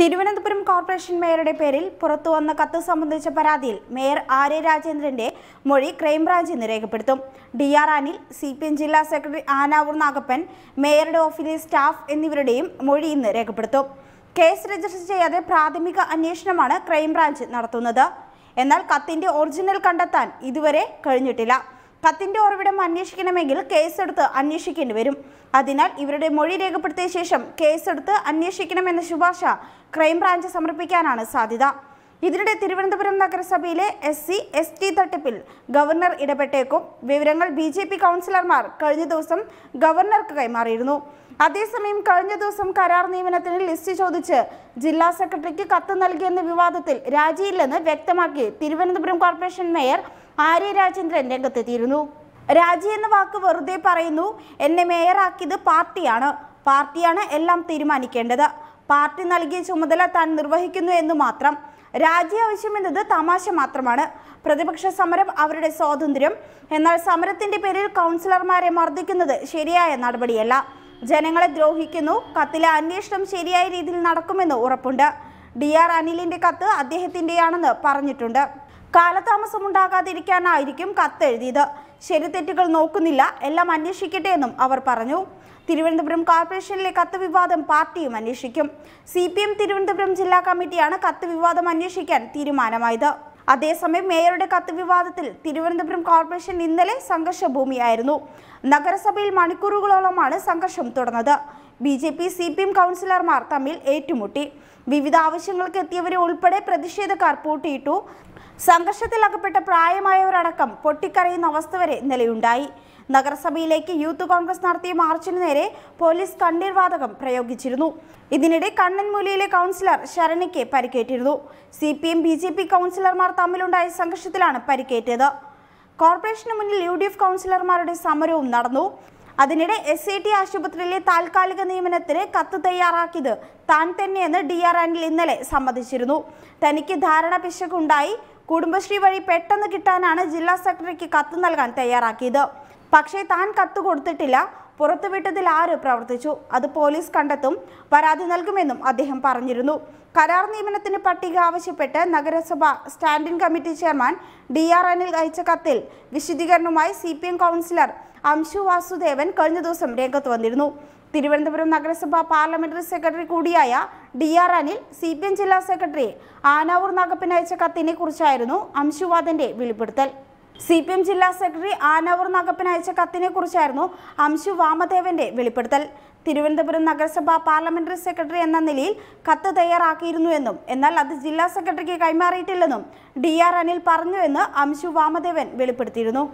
Thiruvananthapuram corporation മേയറുടെ പേരിൽ പുറത്തുവന്ന കത്ത് സംബന്ധിച്ച പരാതിയിൽ മേയർ ആര്യ രാജേന്ദ്രന്റെ മൊഴി ക്രൈംബ്രാഞ്ച് ഇന്ന് രേഖപ്പെടുത്തും D R Anil C P M ജില്ലാ സെക്രട്ടറി ആനാവൂർ നാഗപ്പൻ മേയറുടെ ഓഫീസിലെ സ്റ്റാഫ് എന്നിവരുടെയും മൊഴി ഇന്ന് രേഖപ്പെടുത്തും കേസ് രജിസ്റ്റർ ചെയ്യാതെ പ്രാഥമിക അന്വേഷണമാണ് ക്രൈംബ്രാഞ്ച് നടത്തുന്നത് എന്നാൽ കത്തിന്റെ ഒറിജിനൽ കണ്ടെത്താൻ ഇതുവരെ കഴിഞ്ഞിട്ടില്ല കത്തിൻ്റെ ഉറവിടം അന്വേഷിക്കണമെങ്കിൽ കേസെടുത്ത് അന്വേഷിക്കേണ്ടി വരും അതിനാൽ ഇവരുടെ മൊഴി രേഖപ്പെടുത്തിയ ശേഷം കേസെടുത്ത് അന്വേഷിക്കണമെന്ന ശുപാർശ ക്രൈംബ്രാഞ്ച് സമർപ്പിക്കാനാണ് സാധ്യത ഇതിനിടെ തിരുവനന്തപുരം നഗരസഭയിലെ എസ് സി എസ് ടി തട്ടിപ്പിൽ ഗവർണർ ഇടപെട്ടേക്കും വിവരങ്ങൾ ബി ജെ പി കൗൺസിലർമാർ കഴിഞ്ഞ ദിവസം ഗവർണർക്ക് കൈമാറിയിരുന്നു അതേസമയം കഴിഞ്ഞ ദിവസം കരാർ നിയമനത്തിന് ലിസ്റ്റ് ചോദിച്ച് ജില്ലാ സെക്രട്ടറിക്ക് കത്ത് നൽകിയെന്ന വിവാദത്തിൽ രാജിയില്ലെന്ന് വ്യക്തമാക്കി തിരുവനന്തപുരം കോർപ്പറേഷൻ മേയർ ആര്യ രാജേന്ദ്രൻ രംഗത്തെത്തിയിരുന്നു രാജി എന്ന വാക്ക് വെറുതെ പറയുന്നു എന്നെ മേയറാക്കിയത് പാർട്ടിയാണ് പാർട്ടിയാണ് എല്ലാം തീരുമാനിക്കേണ്ടത് പാർട്ടി നൽകിയ ചുമതല താൻ നിർവഹിക്കുന്നു എന്ന് മാത്രം രാജി ആവശ്യമെന്നത് തമാശ മാത്രമാണ് പ്രതിപക്ഷ സമരം അവരുടെ സ്വാതന്ത്ര്യം എന്നാൽ സമരത്തിന്റെ പേരിൽ കൗൺസിലർമാരെ മർദ്ദിക്കുന്നത് ശരിയായ നടപടിയല്ല ജനങ്ങളെ ദ്രോഹിക്കുന്നു കത്തിലെ അന്വേഷണം ശരിയായ രീതിയിൽ നടക്കുമെന്ന് ഉറപ്പുണ്ട് ഡി ആർ അനിലിന്റെ കത്ത് അദ്ദേഹത്തിൻ്റെയാണെന്ന് പറഞ്ഞിട്ടുണ്ട് കാലതാമസം ഉണ്ടാകാതിരിക്കാനായിരിക്കും കത്തെഴുതിയത് തെറ്റുകൾ നോക്കുന്നില്ല എല്ലാം അന്വേഷിക്കട്ടെ എന്നും അവർ പറഞ്ഞു തിരുവനന്തപുരം കോർപ്പറേഷനിലെ കത്ത് വിവാദം പാർട്ടിയും അന്വേഷിക്കും സി പി എം തിരുവനന്തപുരം ജില്ലാ കമ്മിറ്റിയാണ് കത്ത് വിവാദം അന്വേഷിക്കാൻ തീരുമാനമായത് അതേസമയം മേയറുടെ കത്ത് വിവാദത്തിൽ തിരുവനന്തപുരം കോർപ്പറേഷൻ ഇന്നലെ സംഘർഷഭൂമിയായിരുന്നു നഗരസഭയിൽ മണിക്കൂറുകളോളമാണ് സംഘർഷം തുടർന്നത് B J P C P M കൗൺസിലർമാർ തമ്മിൽ ഏറ്റുമുട്ടി വിവിധ ആവശ്യങ്ങൾക്ക് എത്തിയവരെ ഉൾപ്പെടെ പ്രതിഷേധക്കാർ പൂട്ടിയിട്ടു സംഘർഷത്തിൽ അകപ്പെട്ട പ്രായമായവരടക്കം പൊട്ടിക്കരയുന്ന അവസ്ഥ വരെ നിലയുണ്ടായി നഗരസഭയിലേക്ക് യൂത്ത് കോൺഗ്രസ് നടത്തിയ മാർച്ചിനു നേരെ പോലീസ് കണ്ണീർവാതകം പ്രയോഗിച്ചിരുന്നു ഇതിനിടെ കണ്ണൻമൂലിയിലെ കൗൺസിലർ ശരണിക്ക് പരിക്കേറ്റിരുന്നു C P M B J P കൗൺസിലർമാർ തമ്മിലുണ്ടായ സംഘർഷത്തിലാണ് പരിക്കേറ്റത് കോർപ്പറേഷന് മുന്നിൽ യു ഡി എഫ് കൗൺസിലർമാരുടെ സമരവും നടന്നു അതിനിടെ എസ് ഐ ടി ആശുപത്രിയിലെ താൽക്കാലിക നിയമനത്തിന് കത്ത് തയ്യാറാക്കിയത് താൻ തന്നെയെന്ന് ഡി ആർ ആനിൽ ഇന്നലെ സമ്മതിച്ചിരുന്നു തനിക്ക് ധാരണ പിശകുണ്ടായി കുടുംബശ്രീ വഴി പെട്ടെന്ന് കിട്ടാനാണ് ജില്ലാ സെക്രട്ടറിക്ക് കത്ത് നൽകാൻ തയ്യാറാക്കിയത് പക്ഷേ താൻ കത്ത് കൊടുത്തിട്ടില്ല പുറത്തുവിട്ടതിൽ ആര് പ്രവർത്തിച്ചു അത് പോലീസ് കണ്ടെത്തും പരാതി നൽകുമെന്നും അദ്ദേഹം പറഞ്ഞിരുന്നു കരാർ നിയമനത്തിന് പട്ടിക ആവശ്യപ്പെട്ട് നഗരസഭ standing committee chairman D R Anil അയച്ച കത്തിൽ വിശദീകരണവുമായി C P M councillor Amshu Vasudevan കഴിഞ്ഞ ദിവസം രംഗത്ത് വന്നിരുന്നു തിരുവനന്തപുരം നഗരസഭാ പാർലമെന്ററി സെക്രട്ടറി കൂടിയായ D R Anil C P M ജില്ലാ സെക്രട്ടറി ആനാവൂർ നാഗപ്പന് അയച്ച കത്തിനെ കുറിച്ചായിരുന്നു അംശുവാദന്റെ വെളിപ്പെടുത്തൽ സി പി എം ജില്ലാ സെക്രട്ടറി ആനാവൂർ നാഗപ്പന് അയച്ച കത്തിനെ കുറിച്ചായിരുന്നു അംശു വാമദേവന്റെ വെളിപ്പെടുത്തൽ തിരുവനന്തപുരം നഗരസഭാ പാർലമെന്ററി സെക്രട്ടറി എന്ന നിലയിൽ കത്ത് തയ്യാറാക്കിയിരുന്നുവെന്നും എന്നാൽ അത് ജില്ലാ സെക്രട്ടറിക്ക് കൈമാറിയിട്ടില്ലെന്നും ഡി ആർ അനിൽ പറഞ്ഞുവെന്ന് അംശു വാമദേവൻ വെളിപ്പെടുത്തിയിരുന്നു